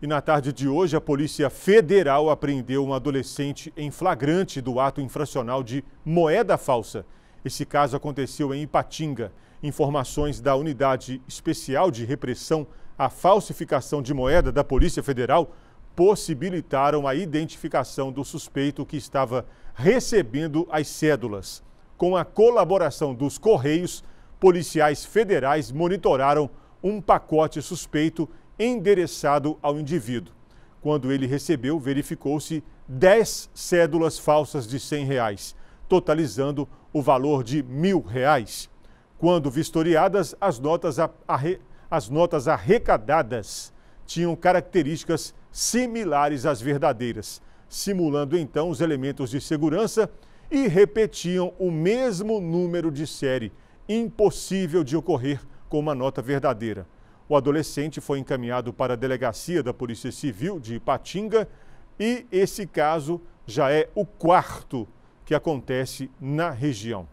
E na tarde de hoje, a Polícia Federal apreendeu um adolescente em flagrante do ato infracional de moeda falsa. Esse caso aconteceu em Ipatinga. Informações da Unidade Especial de Repressão à Falsificação de Moeda da Polícia Federal possibilitaram a identificação do suspeito que estava recebendo as cédulas. Com a colaboração dos Correios, policiais federais monitoraram um pacote suspeito endereçado ao indivíduo. Quando ele recebeu, verificou-se 10 cédulas falsas de R$ reais, totalizando o valor de mil reais. Quando vistoriadas, as notas, arre... as notas arrecadadas tinham características similares às verdadeiras, simulando então os elementos de segurança e repetiam o mesmo número de série, impossível de ocorrer com uma nota verdadeira. O adolescente foi encaminhado para a delegacia da Polícia Civil de Ipatinga e esse caso já é o quarto que acontece na região.